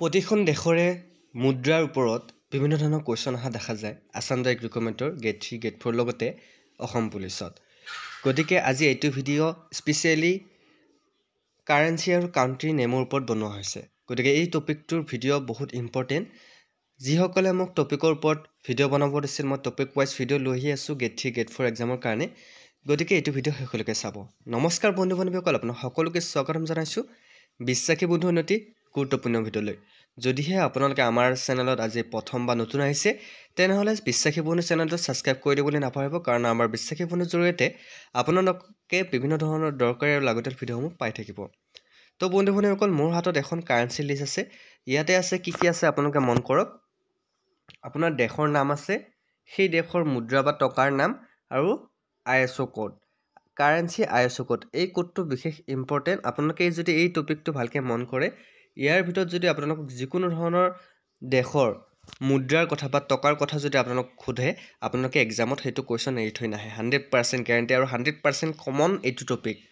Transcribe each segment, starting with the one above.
প্ৰতিখন দেশৰে মুদ্ৰাৰ ওপৰত বিভিন্ন ধৰণৰ কুৱেশ্যন অহা দেখা যায় আছাম ডাইক ৰিকমেণ্টৰ গ্ৰেড থ্ৰী গেট ফ'ৰ লগতে অসম পুলিচত গতিকে আজি এইটো ভিডিঅ' স্পেচিয়েলি কাৰেঞ্চি আৰু কাউণ্ট্ৰি নেমৰ ওপৰত বনোৱা হৈছে গতিকে এই টপিকটোৰ ভিডিঅ' বহুত ইম্পৰ্টেণ্ট যিসকলে মোক টপিকৰ ওপৰত ভিডিঅ' বনাব দিছিল মই টপিক ৱাইজ ভিডিঅ' লৈ আহি আছোঁ গেট থ্ৰী গেট ফ'ৰ এক্সামৰ কাৰণে গতিকে এইটো ভিডিঅ' শেষলৈকে চাব নমস্কাৰ বন্ধু বান্ধৱীসকল আপোনাক সকলোকে স্বাগতম জনাইছোঁ বিশ্বাসী বন্ধু উন্নতি গুৰুত্বপূৰ্ণ ভিডিঅ'লৈ যদিহে আপোনালোকে আমাৰ চেনেলত আজি প্ৰথম বা নতুন আহিছে তেনেহ'লে বিশ্বাসী বনু চেনেলটো ছাবস্ক্ৰাইব কৰি দিবলৈ নাপাহৰিব কাৰণ আমাৰ বিশ্বাসী বনুৰ জৰিয়তে আপোনালোকে বিভিন্ন ধৰণৰ দৰকাৰী আৰু লাগতিয়াল ভিডিঅ'সমূহ পাই থাকিব তো বন্ধু বান্ধীসকল মোৰ হাতত এখন কাৰেঞ্চি লিষ্ট আছে ইয়াতে আছে কি কি আছে আপোনালোকে মন কৰক আপোনাৰ দেশৰ নাম আছে সেই দেশৰ মুদ্ৰা বা টকাৰ নাম আৰু I S O' code currency I S O' code এই ক'ডটো বিশেষ ইম্পৰ্টেণ্ট আপোনালোকে যদি এই টপিকটো ভালকৈ মন কৰে ইয়াৰ ভিতৰত যদি আপোনালোকক যিকোনো ধৰণৰ দেশৰ মুদ্ৰাৰ কথা বা টকাৰ কথা যদি আপোনালোক সোধে আপোনালোকে এক্সামত সেইটো কুৱেশ্যন এৰি থৈ নাহে হাণ্ড্ৰেড পাৰ্চেণ্ট গেৰাণ্টি আৰু হাণ্ড্ৰেড পাৰ্চেণ্ট কমন এইটো টপিক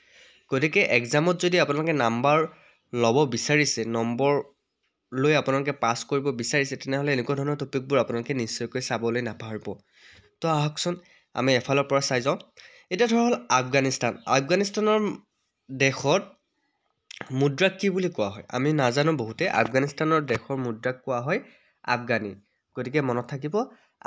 গতিকে এক্সামত যদি আপোনালোকে নাম্বাৰ ল'ব বিচাৰিছে নম্বৰ লৈ আপোনালোকে পাছ কৰিব বিচাৰিছে তেনেহ'লে এনেকুৱা ধৰণৰ টপিকবোৰ আপোনালোকে নিশ্চয়কৈ চাবলৈ নাপাহৰিব তো আহকচোন আমি এফালৰ পৰা চাই যাওঁ এতিয়া ধৰক হ'ল আফগানিস্তান আফগানিস্তানৰ দেশত মুদ্ৰাক কি বুলি কোৱা হয় আমি নাজানো বহুতে আফগানিস্তানৰ দেশৰ মুদ্ৰাক কোৱা হয় আফগানী গতিকে মনত থাকিব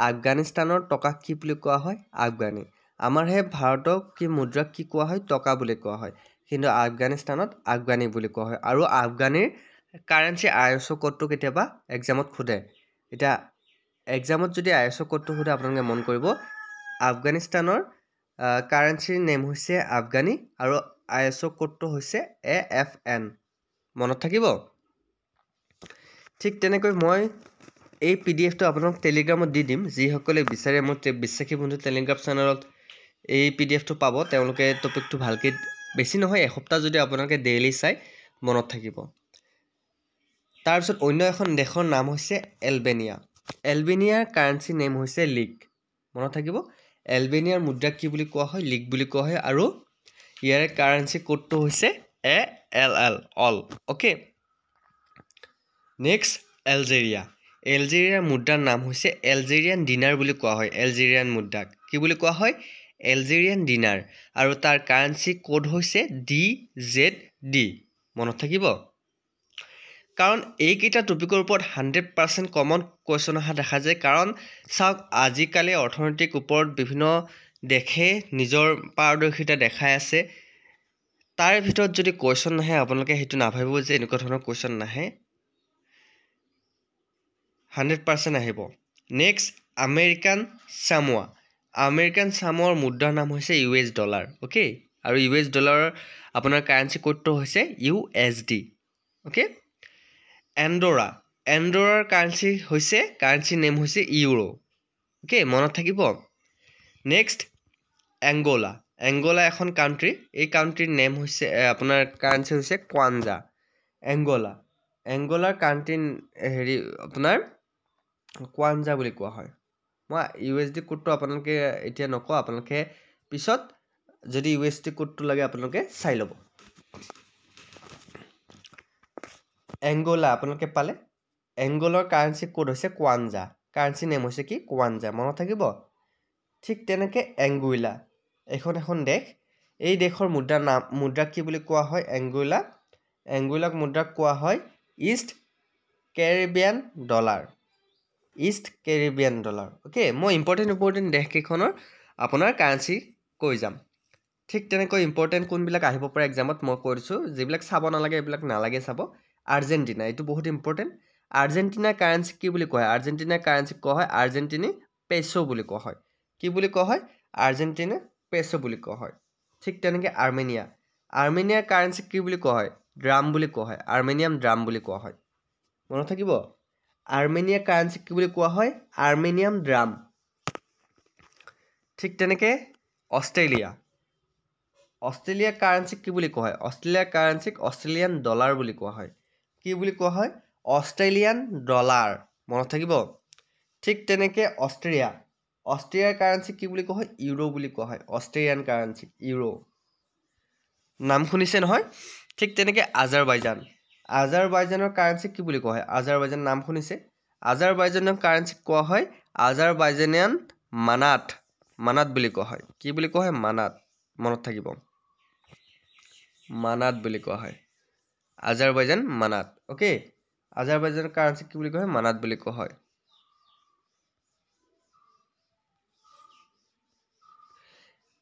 আফগানিস্তানৰ টকাক কি বুলি কোৱা হয় আফগানী আমাৰ সেই ভাৰতক কি মুদ্ৰাক কি কোৱা হয় টকা বুলি কোৱা হয় কিন্তু আফগানিস্তানত আফগানী বুলি কোৱা হয় আৰু আফগানীৰ কাৰেঞ্চি আই এছ অ' ক'ডটো কেতিয়াবা এক্সামত সোধে এতিয়া এক্সামত যদি আই এছ অ' ক'ডটো সোধে আপোনালোকে মন কৰিব আফগানিস্তানৰ কাৰেঞ্চিৰ নেম হৈছে আফগানী আৰু আই এছ অ' ক'ডটো হৈছে এ এফ এন মনত থাকিব ঠিক তেনেকৈ মই এই পি ডি এফটো আপোনাক টেলিগ্ৰামত দি দিম যিসকলে বিচাৰে মোৰ বিশ্বাসী বন্ধু টেলিগ্ৰাম চেনেলত এই পি ডি এফটো পাব তেওঁলোকে টপিকটো ভালকৈ বেছি নহয় এসপ্তাহ যদি আপোনালোকে ডেইলি চাই মনত থাকিব তাৰপিছত অন্য এখন দেশৰ নাম হৈছে এলবেনিয়া এলবেনিয়াৰ কাৰেঞ্চি নেম হৈছে লিগ মনত থাকিব এলবেনিয়াৰ মুদ্ৰা কি বুলি কোৱা হয় লিগ বুলি কোৱা হয় আৰু ইয়াৰে কাৰেঞ্চি কোডটো হৈছে A L L all okay next Algeria এলজেৰিয়াৰ মুদ্ৰাৰ নাম হৈছে এলজেৰিয়ান ডিনাৰ বুলি কোৱা হয় এলজেৰিয়ান মুদ্ৰাক কি বুলি কোৱা হয় এলজেৰিয়ান ডিনাৰ আৰু তাৰ কাৰেঞ্চি কোড হৈছে ডি জেড ডি মনত থাকিব কাৰণ এইকেইটা টপিকৰ ওপৰত হাণ্ড্ৰেড পাৰ্চেণ্ট কমন কুৱেশ্যন অহা দেখা যায় কাৰণ চাওক আজিকালি অৰ্থনৈতিক ওপৰত বিভিন্ন দেখে নিজৰ পাৰদৰ্শিতা দেখাই আছে তাৰ ভিতৰত যদি কুৱেশ্যন নাহে আপোনালোকে সেইটো নাভাবিব যে এনেকুৱা ধৰণৰ কুৱেশ্যন নাহে হাণ্ড্ৰেড পাৰ্চেণ্ট আহিব নেক্সট আমেৰিকান চামোৱা আমেৰিকান চামোৱাৰ মুদ্ৰাৰ নাম হৈছে ইউ এছ ডলাৰ অ'কে আৰু ইউ এছ ডলাৰৰ আপোনাৰ কাৰেঞ্চি ক'ডটো হৈছে U S D okay Andorra এণ্ডৰাৰ কাৰেঞ্চি হৈছে কাৰেঞ্চি নেম হৈছে ইউৰো অ'কে মনত থাকিব নেক্সট এংগোলা এংগোলা এখন কাউণ্ট্ৰি এই কাউণ্ট্ৰিৰ নেম হৈছে আপোনাৰ কাৰেঞ্চি হৈছে কোৱাঞ্জা এংগোলা এংগোলাৰ কাউণ্ট্ৰিৰ হেৰি আপোনাৰ কোৱাঞ্জা বুলি কোৱা হয় মই ইউ এছ ডি কোডটো আপোনালোকে এতিয়া নকওঁ আপোনালোকে পিছত যদি ইউ এছ ডি কোডটো লাগে আপোনালোকে চাই ল'ব এংগোলা আপোনালোকে পালে এংগোলৰ কাৰেঞ্চি কোড হৈছে কোৱাঞ্জা কাৰেঞ্চি নেম হৈছে কি কোৱাঞ্জা মনত থাকিব ঠিক তেনেকৈ এংগুইলা এখন এখন দেশ এই দেশৰ মুদ্ৰা নাম মুদ্ৰা কি বুলি কোৱা হয় এংগুলা এংগুলাক মুদ্ৰাক কোৱা হয় East Caribbean dollar East Caribbean dollar okay মই ইম্পৰ্টেণ্ট ইম্পৰ্টেণ্ট দেশকেইখনৰ আপোনাৰ কাৰেঞ্চি কৈ যাম ঠিক তেনেকৈ ইম্পৰ্টেণ্ট কোনবিলাক আহিব পৰা এক্সামত মই কৈ দিছোঁ যিবিলাক চাব নালাগে এইবিলাক নালাগে চাব আৰ্জেণ্টিনা এইটো বহুত ইম্পৰ্টেণ্ট আৰ্জেণ্টিনাৰ কাৰেঞ্চি কি বুলি কোৱা হয় আৰ্জেণ্টিনাৰ কাৰেঞ্চি কোৱা হয় আৰ্জেণ্টিনি পেচো বুলি কোৱা হয় কি বুলি কোৱা হয় আৰ্জেণ্টিনা পেচো বুলি কোৱা হয় ঠিক তেনেকৈ আৰ্মেনিয়া আৰ্মেনিয়াৰ কাৰেঞ্চি কি বুলি কোৱা হয় ড্ৰাম বুলি কোৱা হয় আৰ্মেনিয়াম ড্ৰাম বুলি কোৱা হয় মনত থাকিব আৰ্মেনিয়াৰ কাৰেঞ্চি কি বুলি কোৱা হয় আৰ্মেনিয়াম ড্ৰাম ঠিক তেনেকৈ অষ্ট্ৰেলিয়া অষ্ট্ৰেলিয়াৰ কাৰেঞ্চি কি বুলি কোৱা হয় অষ্ট্ৰেলিয়াৰ কাৰেঞ্চিক অষ্ট্ৰেলিয়ান ডলাৰ বুলি কোৱা হয় কি বুলি কোৱা হয় অষ্ট্ৰেলিয়ান ডলাৰ মনত থাকিব ঠিক তেনেকৈ অষ্ট্ৰেলিয়া অষ্ট্ৰেলিয়াৰ কাৰেঞ্চি কি বুলি কোৱা হয় ইউৰো বুলি কোৱা হয় অষ্ট্ৰেলিয়ান কাৰেঞ্চি ইউৰো নাম শুনিছে নহয় ঠিক তেনেকৈ আজাৰবাইজান আজাৰবাইজানৰ কাৰেঞ্চি কি বুলি কোৱা হয় আজাৰবাইজান নাম শুনিছে আজাৰবাইজানৰ কাৰেঞ্চি কোৱা হয় আজাৰবাইজানিয়ান মানাত মানাত বুলি কোৱা হয় কি বুলি কোৱা হয় মানাত মনত থাকিব মানাত বুলি কোৱা হয় আজাৰবাইজান মানাত অ'কে আজাৰবাইজানৰ কাৰেঞ্চি কি বুলি কোৱা হয় মানাত বুলি কোৱা হয়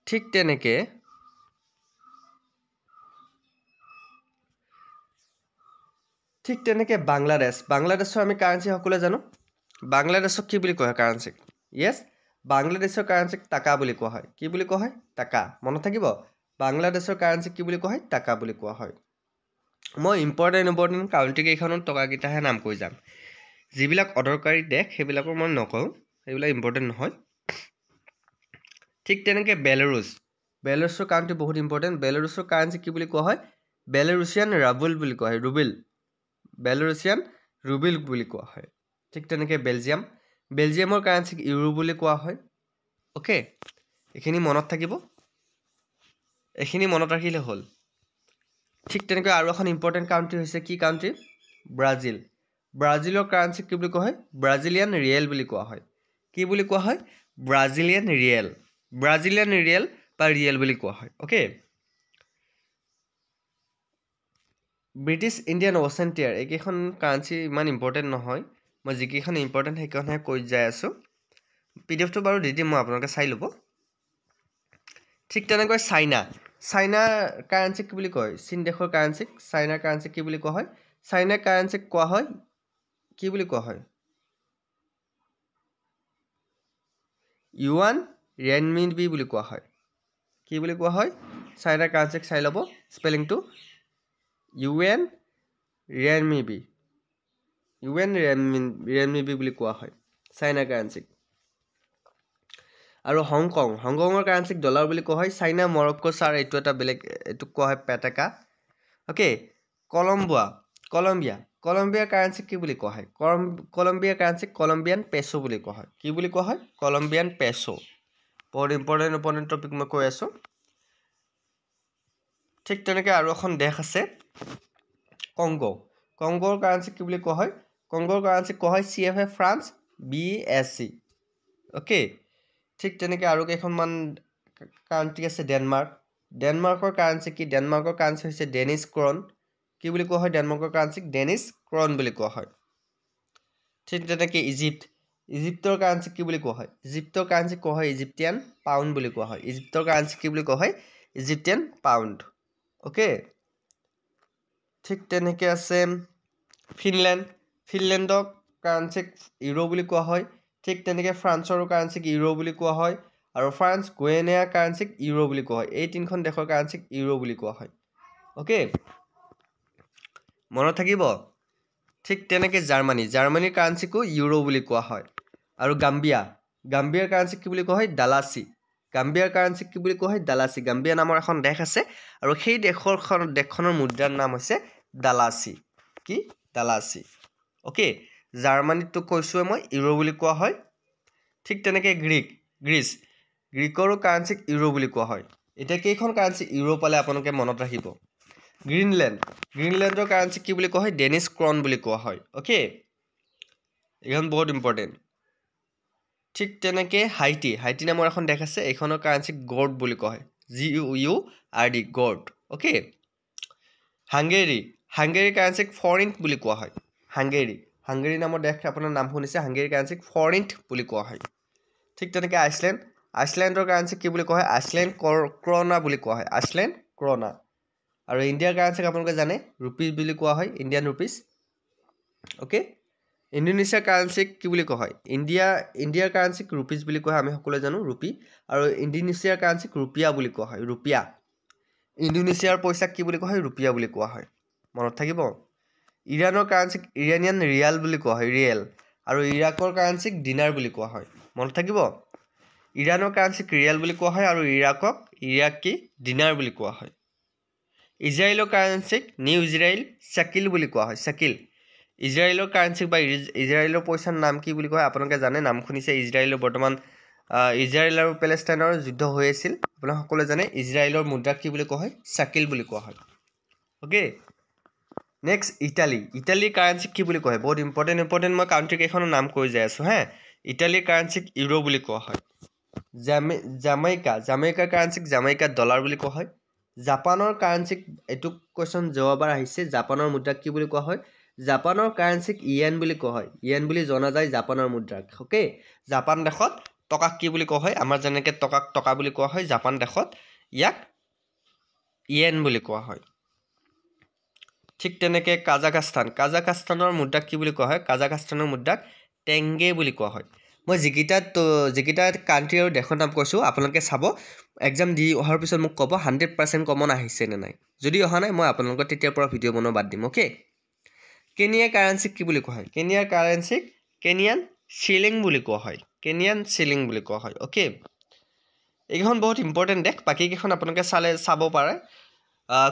ঠিক তেনেকে ঠিক তেনেকে বাংলাদেশ বাংলাদেশৰ আমি কাৰেঞ্চি সকলোৱে জানো বাংলাদেশক কি বুলি কয় কাৰেঞ্চিক য়েছ বাংলাদেশৰ কাৰেঞ্চিক টাকা বুলি কোৱা হয় কি বুলি কোৱা হয় টাকা মনত থাকিব বাংলাদেশৰ কাৰেঞ্চিক কি বুলি কোৱা হয় টাকা বুলি কোৱা হয় মই ইম্পৰ্টেণ্ট ইম্পৰ্টেণ্ট কাউণ্ট্ৰিকেইখনত টকাকেইটাহে নাম কৈ যাম যিবিলাক অদৰকাৰী দেশ সেইবিলাকো মই নকওঁ সেইবিলাক ইম্পৰ্টেণ্ট নহয় ঠিক তেনেকৈ বেলেৰুচ বেলাৰুছৰ কাৰণটো বহুত ইম্পৰ্টেণ্ট বেলেৰুচৰ কাৰেঞ্চি কি বুলি কোৱা হয় বেলাৰুছিয়ান ৰাবুল বুলি কোৱা হয় ৰুবিল বেলেৰুচিয়ান ৰুবিল বুলি কোৱা হয় ঠিক তেনেকৈ বেলজিয়াম বেলজিয়ামৰ কাৰেঞ্চিক ইউৰো বুলি কোৱা হয় অ'কে এইখিনি মনত থাকিব এইখিনি মনত ৰাখিলে হ'ল ঠিক তেনেকৈ আৰু এখন ইম্পৰ্টেণ্ট কাউণ্ট্ৰি হৈছে কি কাউণ্ট্ৰি ব্ৰাজিল ব্ৰাজিলৰ কাৰেঞ্চিক কি বুলি কোৱা হয় ব্ৰাজিলিয়ান ৰিয়েল বুলি কোৱা হয় কি বুলি কোৱা হয় ব্ৰাজিলিয়ান ৰিয়েল ব্ৰাজিলিয়ান ৰিয়েল বা ৰিয়েল বুলি কোৱা হয় অ'কে ব্ৰিটিছ ইণ্ডিয়ান অ'চেন এইকেইখন কাৰেঞ্চি ইমান ইম্পৰ্টেণ্ট নহয় মই যিকেইখন ইম্পৰ্টেণ্ট সেইকেইখনহে কৈ যাই আছোঁ পি ডি এফটো বাৰু দি দিম মই আপোনালোকে চাই ল'ব ঠিক তেনেকৈ চাইনা চাইনাৰ কাৰেঞ্চিক কি বুলি কয় চীন দেশৰ কাৰেঞ্চিক চাইনাৰ কাৰেঞ্চিক কি বুলি কোৱা হয় চাইনাৰ কাৰেঞ্চিক কোৱা হয় কি বুলি কোৱা হয় ইউৱান ৰেনমিন বি বুলি কোৱা হয় কি বুলি কোৱা হয় চাই এটা কাঞ্চেক চাই ল'ব স্পেলিংটো yuan renminbi yuan renminbi renminbi বুলি কোৱা হয় চাইনা কাৰেঞ্চিক আৰু হংকং হংকঙৰ কাৰেঞ্চিক ডলাৰ বুলি কোৱা হয় চাইনা মৰক্কো ছাৰ এইটো এটা বেলেগ এইটোক কোৱা হয় পেটেকা অ'কে কলম্বোৱা কলম্বিয়া কলম্বিয়াৰ কাৰেঞ্চিক কি বুলি কোৱা হয় কলম্ব কলম্বিয়াৰ কাৰেঞ্চিক কলম্বিয়ান পেচো বুলি কোৱা হয় কি বুলি কোৱা হয় কলম্বিয়ান পেচো বহুত ইম্পৰ্টেণ্ট ইম্পৰ্টেণ্ট টপিক মই কৈ আছোঁ ঠিক তেনেকৈ আৰু এখন দেশ আছে কংগো কংগোৰ কাৰেঞ্চি কি বুলি কোৱা হয় কংগোৰ কাৰেঞ্চি কোৱা হয় C F A francs B S C okay ঠিক তেনেকৈ আৰু কেইখনমান কাউণ্ট্ৰি আছে ডেনমাৰ্ক ডেনমাৰ্কৰ কাৰেঞ্চি কি ডেনমাৰ্কৰ কাৰেঞ্চি হৈছে ডেনিছ ক্ৰন কি বুলি কোৱা হয় ডেনমাৰ্কৰ কাৰেঞ্চিক ডেনিছ ক্ৰন বুলি কোৱা হয় ঠিক তেনেকৈ ইজিপ্ত ইজিপ্তৰ কাৰেঞ্চিক কি বুলি কোৱা হয় ইজিপ্তৰ কাৰেঞ্চিক কোৱা হয় ইজিপ্তিয়ান পাউণ্ড বুলি কোৱা হয় ইজিপ্তৰ কাৰেঞ্চি কি বুলি কোৱা হয় ইজিপ্তিয়ান পাউণ্ড অ'কে ঠিক তেনেকৈ আছে ফিনলেণ্ড ফিনলেণ্ডক কাৰেঞ্চিক ইউৰো বুলি কোৱা হয় ঠিক তেনেকৈ ফ্ৰান্সৰো কাৰেঞ্চিক ইউৰো বুলি কোৱা হয় আৰু ফ্ৰান্স গুৱেনিয়া কাৰেঞ্চিক ইউৰো বুলি কোৱা হয় এই তিনিখন দেশৰ কাৰেঞ্চিক ইউৰো বুলি কোৱা হয় অ'কে মনত থাকিব ঠিক তেনেকৈ জাৰ্মানী জাৰ্মানীৰ কাৰেঞ্চিকো ইউৰো বুলি কোৱা হয় আৰু গাম্বিয়া গাম্বিয়াৰ কাৰেঞ্চিক কি বুলি কোৱা হয় ডালাচি গাম্বিয়াৰ কাৰেঞ্চিক কি বুলি কোৱা হয় ডালাচি গাম্বিয়া নামৰ এখন দেশ আছে আৰু সেই দেশৰখন দেশখনৰ মুদ্ৰাৰ নাম হৈছে ডালাচি কি ডালাচি অ'কে জাৰ্মানীটো কৈছোঁৱে মই ইউৰো বুলি কোৱা হয় ঠিক তেনেকৈ গ্ৰীক গ্ৰীচ গ্ৰীকৰো কাৰেঞ্চিক ইউৰো বুলি কোৱা হয় এতিয়া কেইখন কাৰেঞ্চি ইউৰো পালে আপোনালোকে মনত ৰাখিব গ্ৰীণলেণ্ড গ্ৰীণলেণ্ডৰ কাৰেঞ্চি কি বুলি কোৱা হয় ডেনিছ ক্ৰন বুলি কোৱা হয় অ'কে এইখন বহুত ইম্পৰ্টেণ্ট ঠিক তেনেকৈ হাইটি হাইটি নামৰ এখন দেশ আছে এইখনৰ কাৰেঞ্চি গৰ্ড বুলি কয় G U U R D gourde okay Hungary হাংগেৰীৰ কাৰেঞ্চিক ফৰিণ্ট বুলি কোৱা হয় হাংগেৰী হাংগেৰী নামৰ দেশ আপোনাৰ নাম শুনিছে হাংগেৰীৰ কাৰেঞ্চিক ফৰিণ্ট বুলি কোৱা হয় ঠিক তেনেকৈ আইচলেণ্ড আইচলেণ্ডৰ কাৰেঞ্চি কি বুলি কোৱা হয় আইচলেণ্ড কৰ ক্ৰনা বুলি কোৱা হয় আইচলেণ্ড ক্ৰনা আৰু ইণ্ডিয়াৰ কাৰেঞ্চিক আপোনালোকে জানে ৰুপিজ বুলি কোৱা হয় ইণ্ডিয়ান ৰুপিজ অ'কে ইণ্ডোনেছিয়াৰ কাৰেঞ্চিক কি বুলি কোৱা হয় ইণ্ডিয়া ইণ্ডিয়াৰ কাৰেঞ্চিক ৰুপিজ বুলি কোৱা হয় আমি সকলোৱে জানো ৰুপি আৰু ইণ্ডোনেছিয়াৰ কাৰেঞ্চিক ৰুপিয়া বুলি কোৱা হয় ৰুপিয়া ইণ্ডোনেছিয়াৰ পইচাক কি বুলি কোৱা হয় ৰুপিয়া বুলি কোৱা হয় মনত থাকিব ইৰাণৰ কাৰেঞ্চিক ইৰানিয়ান ৰিয়াল বুলি কোৱা হয় ৰিয়েল আৰু ইৰাকৰ কাৰেঞ্চিক ডিনাৰ বুলি কোৱা হয় মনত থাকিব ইৰাণৰ কাৰেঞ্চিক ৰিয়েল বুলি কোৱা হয় আৰু ইৰাকক ইৰাকী ডিনাৰ বুলি কোৱা হয় ইজৰাইলৰ কাৰেঞ্চিক নিউ ইজৰাইল চাকিল বুলি কোৱা হয় চাকিল ইজৰাইলৰ কাৰেঞ্চিক বা ইজৰাইলৰ পইচাৰ নাম কি বুলি কয় আপোনালোকে জানে নাম শুনিছে ইজৰাইলৰ বৰ্তমান ইজৰাইল আৰু পেলেষ্টাইনৰ যুদ্ধ হৈ আছিল আপোনালোকে সকলোৱে জানে ইজৰাইলৰ মুদ্ৰা কি বুলি কোৱা হয় চাকিল বুলি কোৱা হয় অ'কে নেক্সট ইটালী ইটালীৰ কাৰেঞ্চিক কি বুলি কয় বহুত ইম্পৰ্টেণ্ট ইম্পৰ্টেণ্ট মই কাউণ্ট্ৰি নাম কৈ যাই আছোঁ হা ইটালীৰ কাৰেঞ্চিক ইউৰো বুলি কোৱা হয় জামে জামাইকা জামাইকাৰ কাৰেঞ্চিক জামাইকা ডলাৰ বুলি কোৱা হয় জাপানৰ কাৰেঞ্চিক এইটো কুৱেশ্যন জবাবাৰ আহিছে জাপানৰ মুদ্ৰা কি বুলি কোৱা হয় জাপানৰ কাৰেঞ্চিক ইয়েন বুলি কোৱা হয় ইয়েন বুলি জনা যায় জাপানৰ মুদ্ৰাক অ'কে জাপান দেশত টকাক কি বুলি কোৱা হয় আমাৰ যেনেকৈ টকাক টকা বুলি কোৱা হয় জাপান দেশত ইয়াক ইয়েন বুলি কোৱা হয় ঠিক তেনেকৈ কাজাখাস্তান কাজাখাস্তানৰ মুদ্ৰাক কি বুলি কোৱা হয় কাজাখাস্তানৰ মুদ্ৰাক টেংগে বুলি কোৱা হয় মই যিকেইটা যিকেইটা কাণ্ট্ৰি আৰু দেশৰ নাম কৈছোঁ আপোনালোকে চাব এক্জাম দি অহাৰ পিছত মোক ক'ব হাণ্ড্ৰেড পাৰ্চেণ্ট কমন আহিছে নে নাই যদি অহা নাই মই আপোনালোকৰ তেতিয়াৰ পৰা ভিডিঅ' বনোৱা বাদ দিম অ'কে কেনিয়া কাৰেঞ্চিক কি বুলি কোৱা হয় কেনিয়া কাৰেঞ্চিক কেনিয়ান চিলিং বুলি কোৱা হয় কেনিয়ান চিলিং বুলি কোৱা হয় অ'কে এইকেইখন বহুত ইম্পৰ্টেণ্ট দেশ বাকীকেইখন আপোনালোকে চালে চাব পাৰে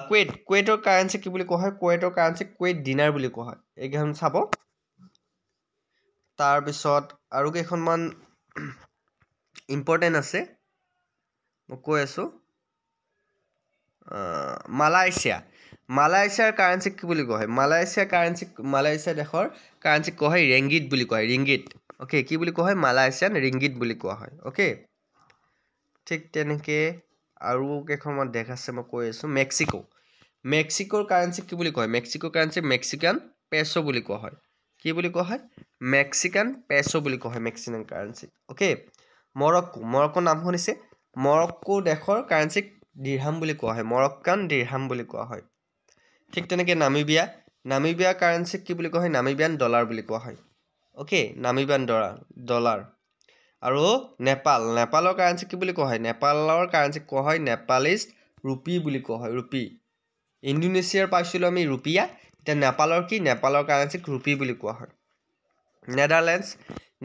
কুৱেইট কুৱেটৰ কাৰেঞ্চি কি বুলি কোৱা হয় কুৱেটৰ কাৰেঞ্চি কুৱেইট ডিনাৰ বুলি কোৱা হয় এইকেইখন চাব তাৰপিছত আৰু কেইখনমান ইম্পৰ্টেণ্ট আছে মই কৈ আছোঁ মালাইছিয়া মালয়েছিয়াৰ কাৰেঞ্চিক কি বুলি কয় মালয়েছিয়া কাৰেঞ্চিক মালয়েছিয়া দেশৰ কাৰেঞ্চিক কোৱা হয় ৰেংগিত বুলি কোৱা হয় ৰিংগিত অ'কে কি বুলি কোৱা হয় মালয়েছিয়ান ৰিংগিত বুলি কোৱা হয় অ'কে ঠিক তেনেকৈ আৰু কেইখনমান দেশ আছে মই কৈ আছোঁ মেক্সিকো মেক্সিকোৰ কাৰেঞ্চিক কি বুলি কয় মেক্সিকো কাৰেঞ্চিক মেক্সিকান পেচ' বুলি কোৱা হয় কি বুলি কোৱা হয় মেক্সিকান পেচ' বুলি কোৱা হয় মেক্সিকান কাৰেঞ্চিক অ'কে মৰক্কো মৰক্কো নাম শুনিছে মৰক্কো দেশৰ কাৰেঞ্চিক দিৰহাম বুলি কোৱা হয় মৰক্কান দিৰহাম বুলি কোৱা হয় ঠিক তেনেকৈ নামিবিয়া নামিবিয়া কাৰেঞ্চিক কি বুলি কোৱা হয় নামিবিয়ান ডলাৰ বুলি কোৱা হয় অ'কে নামিবিয়ান ডৰা ডলাৰ আৰু নেপাল নেপালৰ কাৰেঞ্চিক কি বুলি কোৱা হয় নেপালৰ কাৰেঞ্চিক কোৱা হয় নেপালিজ ৰুপি বুলি কোৱা হয় ৰুপি ইণ্ডোনেছিয়াৰ পাইছিলোঁ আমি ৰুপিয়া এতিয়া নেপালৰ কি নেপালৰ কাৰেঞ্চিক ৰুপি বুলি কোৱা হয় নেডাৰলেণ্ডছ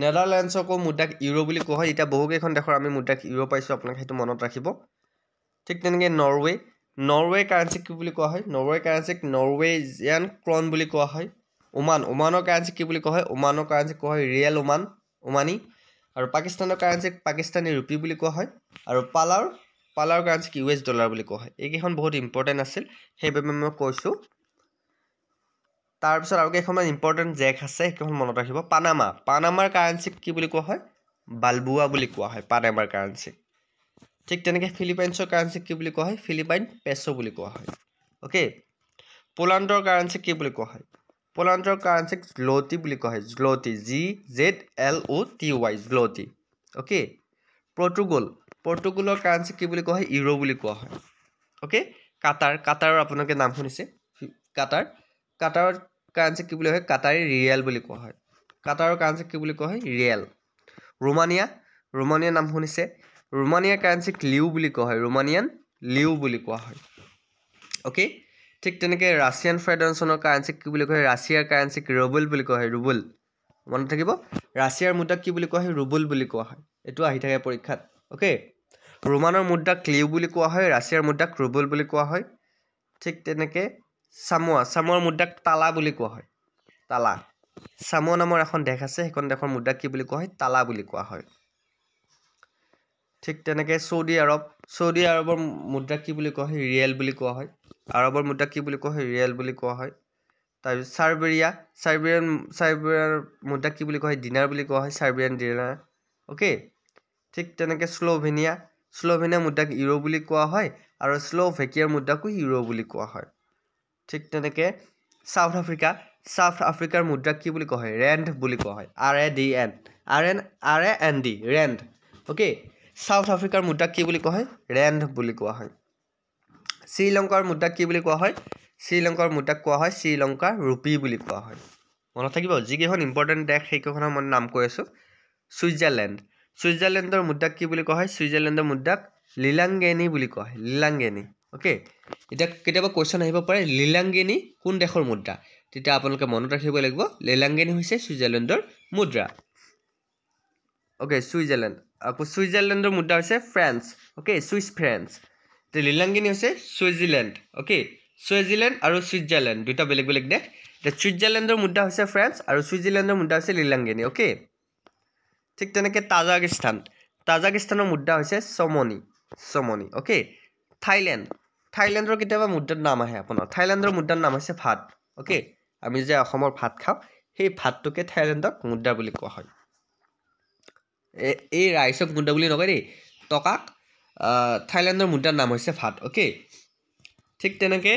নেডাৰলেণ্ডছকো মুদ্ৰাক ইউৰো বুলি কোৱা হয় এতিয়া বহুকেইখন দেশৰ আমি মুদ্ৰাক ইউৰো পাইছোঁ আপোনালোকে সেইটো মনত ৰাখিব ঠিক তেনেকৈ নৰৱে' নৰৱে কাৰেঞ্চি কি বুলি কোৱা হয় নৰৱে কাৰেঞ্চিক নৰৱে নৰৱেজিয়ান ক্ৰন বুলি কোৱা হয় ওমান ওমানৰ কাৰেঞ্চি কি বুলি কোৱা হয় ওমানৰ কাৰেঞ্চি কোৱা হয় ৰিয়েল ওমান ওমানী আৰু পাকিস্তানৰ কাৰেঞ্চিক পাকিস্তানী ৰুপি বুলি কোৱা হয় আৰু পালাৰ পালাৰ কাৰেঞ্চি ইউ এছ ডলাৰ বুলি কোৱা হয় এইকেইখন বহুত ইম্পৰ্টেণ্ট আছিল সেইবাবে মই কৈছোঁ তাৰপিছত আৰু কেইখনমান ইম্পৰ্টেণ্ট জেক আছে সেইকেইখন মনত ৰাখিব পানামা পানামাৰ কাৰেঞ্চিক কি বুলি কোৱা হয় বালবুৱা বুলি কোৱা হয় পানামাৰ কাৰেঞ্চিক ঠিক তেনেকৈ ফিলিপাইনছৰ কাৰেঞ্চি কি বুলি কোৱা হয় ফিলিপাইন পেছো বুলি কোৱা হয় অ'কে পোলাণ্ডৰ কাৰেঞ্চি কি বুলি কোৱা হয় পোলাণ্ডৰ কাৰেঞ্চিক জ্লটি বুলি কোৱা হয় zloty G Z L O' T Y zloty okay Portugal পৰ্তুগলৰ কাৰেঞ্চি কি বুলি কোৱা হয় ইউৰো বুলি কোৱা হয় অ'কে কাটাৰ কাটাৰৰ আপোনালোকে নাম শুনিছে কাটাৰ কাটাৰৰ কাৰেঞ্চি কি বুলি হয় কাটাৰী ৰিয়েল বুলি কোৱা হয় কাটাৰৰ কাৰেঞ্চি কি বুলি কোৱা হয় ৰিয়েল ৰোমানিয়া ৰোমানিয়াৰ নাম শুনিছে ৰোমানিয়া কাৰেঞ্চিক লিউ বুলি কোৱা হয় ৰোমানিয়ান লিউ বুলি কোৱা হয় অ'কে ঠিক তেনেকৈ ৰাছিয়ান ফেডাৰেশ্যনৰ কাৰেঞ্চিক কি বুলি কোৱা হয় ৰাছিয়াৰ কাৰেঞ্চিক ৰবুল বুলি কোৱা হয় ৰুবুল মনত থাকিব ৰাছিয়াৰ মুদ্ৰাক কি বুলি কোৱা হয় ৰুবুল বুলি কোৱা হয় এইটো আহি থাকে পৰীক্ষাত অ'কে ৰোমানৰ মুদ্ৰাক লিউ বুলি কোৱা হয় ৰাছিয়াৰ মুদ্ৰাক ৰুবল বুলি কোৱা হয় ঠিক তেনেকৈ চামুৱা চামুৱাৰ মুদ্ৰাক তালা বুলি কোৱা হয় তালা চামুৱা নামৰ এখন দেশ আছে সেইখন দেশৰ মুদ্ৰাক কি বুলি কোৱা হয় তালা বুলি কোৱা হয় ঠিক তেনেকৈ চৌদি আৰৱ চৌদি আৰৱৰ মুদ্ৰা কি বুলি কোৱা হয় ৰিয়েল বুলি কোৱা হয় আৰৱৰ মুদ্ৰা কি বুলি কোৱা হয় ৰিয়েল বুলি কোৱা হয় তাৰপিছত চাৰ্বেৰিয়া চাৰ্বেৰিয়ান চাৰ্বেৰিয়াৰ মুদ্ৰা কি বুলি কোৱা হয় ডিনাৰ বুলি কোৱা হয় চাৰ্বেৰিয়ান ডিনাৰ অ'কে ঠিক তেনেকৈ শ্ল'ভেনিয়া শ্ল'ভেনিয়া মুদ্ৰাক ইউৰো বুলি কোৱা হয় আৰু শ্ল'ভেকিয়াৰ মুদ্ৰাকো ইউৰো বুলি কোৱা হয় ঠিক তেনেকৈ ছাউথ আফ্ৰিকা ছাউথ আফ্ৰিকাৰ মুদ্ৰাক কি বুলি কোৱা হয় ৰেণ্ড বুলি কোৱা হয় R A D N R N R A N D rand okay South আফ্ৰিকাৰ মুদ্ৰাক কি বুলি কোৱা হয় ৰেণ্ড বুলি কোৱা হয় শ্ৰীলংকাৰ মুদ্ৰাক কি বুলি কোৱা হয় শ্ৰীলংকাৰ মুদ্ৰাক কোৱা হয় শ্ৰীলংকাৰ ৰূপী বুলি কোৱা হয় মনত থাকিব যিকেইখন ইম্পৰ্টেণ্ট দেশ সেইকেইখনৰ মই নাম কৈ আছোঁ ছুইজাৰলেণ্ড ছুইজাৰলেণ্ডৰ মুদ্ৰাক কি বুলি কোৱা হয় ছুইজাৰলেণ্ডৰ মুদ্ৰাক লীলাংগেনী বুলি কোৱা হয় লীলাংগেনী অ'কে এতিয়া কেতিয়াবা কুৱেশ্যন আহিব পাৰে লীলাংগেনী কোন দেশৰ মুদ্ৰা তেতিয়া আপোনালোকে মনত ৰাখিব লাগিব লীলাংগেনী হৈছে ছুইজাৰলেণ্ডৰ মুদ্ৰা অ'কে ছুইজাৰলেণ্ড আকৌ ছুইজাৰলেণ্ডৰ মুদ্ৰা হৈছে ফ্ৰেন্স অ'কে ছুইচ ফ্ৰেন্স এতিয়া লীলাংগিনী হৈছে ছুইজাৰলেণ্ড অ'কে ছুইজাৰলেণ্ড আৰু ছুইজাৰলেণ্ড দুটা বেলেগ বেলেগ দেশ এতিয়া ছুইজাৰলেণ্ডৰ মুদ্ৰা হৈছে ফ্ৰেন্স আৰু ছুইজাৰলেণ্ডৰ মুদ্ৰা হৈছে লীলাংগিনী অ'কে ঠিক তেনেকৈ তাজাকিস্তান তাজাকিস্তানৰ মুদ্ৰা হৈছে চমনি চমনি অ'কে থাইলেণ্ড থাইলেণ্ডৰ কেতিয়াবা মুদ্ৰাৰ নাম আহে আপোনাৰ থাইলেণ্ডৰ মুদ্ৰাৰ নাম হৈছে ভাত অ'কে আমি যে অসমৰ ভাত খাওঁ সেই ভাতটোকে থাইলেণ্ডক মুদ্ৰা বুলি কোৱা হয় এই ৰাইচক মুদ্ৰা বুলি নকয় দেই টকাক থাইলেণ্ডৰ মুদ্ৰাৰ নাম হৈছে ভাত অ'কে ঠিক তেনেকৈ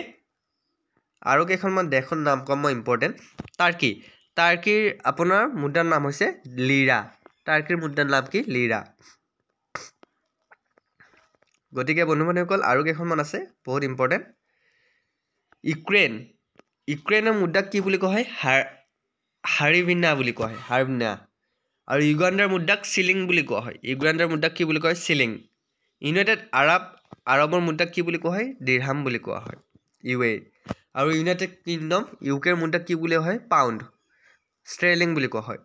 আৰু কেইখনমান দেশৰ নাম ক'ম মই ইম্পৰ্টেণ্ট টাৰ্কি টাৰ্কিৰ আপোনাৰ মুদ্ৰাৰ নাম হৈছে লিৰা টাৰ্কিৰ মুদ্ৰাৰ নাম কি লিৰা গতিকে বন্ধু বান্ধৱীসকল আৰু কেইখনমান আছে বহুত ইম্পৰ্টেণ্ট ইউক্ৰেইন ইউক্ৰেইনৰ মুদ্ৰাক কি বুলি কোৱা হয় হাৰ হাৰিভিনা বুলি কোৱা হয় হাৰভিনা আৰু ইউগাণ্ডাৰ মুদ্ৰাক চিলিং বুলি কোৱা হয় ইউগাণ্ডাৰ মুদ্ৰাক কি বুলি কয় চিলিং ইউনাইটেড আৰৱ আৰৱৰ মুদ্ৰাক কি বুলি কোৱা হয় দিৰহাম বুলি কোৱা হয় ইউ এ আৰু ইউনাইটেড কিংডম ইউ কেৰ মুদ্ৰাক কি বুলি হয় পাউণ্ড ষ্ট্ৰেলিং বুলি কোৱা হয়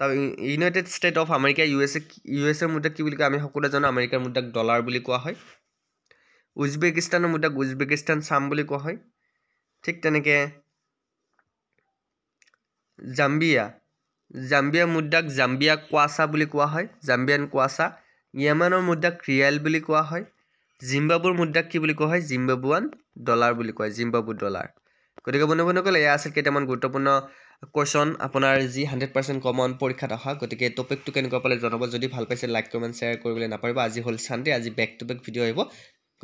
তাৰ United State of America U S A U S এৰ মুদ্ৰাক কি বুলি কয় আমি সকলোৱে জানো আমেৰিকাৰ মুদ্ৰাক ডলাৰ বুলি কোৱা হয় উজবেকিস্তানৰ মুদ্ৰাক উজবেকিস্তান চাম বুলি কোৱা হয় ঠিক তেনেকৈ জাম্বিয়া জাম্বিয়া মুদ্ৰাক জাম্বিয়া কোৱাচা বুলি কোৱা হয় জাম্বিয়ান কোৱাচা য়েমানৰ মুদ্ৰাক ক্ৰিয়েল বুলি কোৱা হয় জিম্বাবুৰ মুদ্ৰাক কি বুলি কোৱা হয় জিম্বাবুৱান ডলাৰ বুলি কয় জিম্বাবু ডলাৰ গতিকে বন্ধু বান্ধৱীসকল এয়া আছিল কেইটামান গুৰুত্বপূৰ্ণ কুৱেশ্যন আপোনাৰ যি হাণ্ড্ৰেড পাৰ্চেণ্ট কমন পৰীক্ষাত অহা গতিকে টপিকটো কেনেকুৱা পালে জনাব যদি ভাল পাইছে লাইক কমেণ্ট শ্বেয়াৰ কৰিবলৈ নাপাৰিব আজি হ'ল ছানডে আজি বেক টু বেক ভিডিঅ' আহিব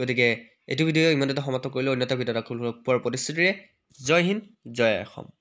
গতিকে এইটো ভিডিঅ' ইমানতে সমাপ্ত কৰিলোঁ অন্য এটা আকৌ পোৱাৰ প্ৰতিশ্ৰুতিৰে জয় হিন্দ জয় অসম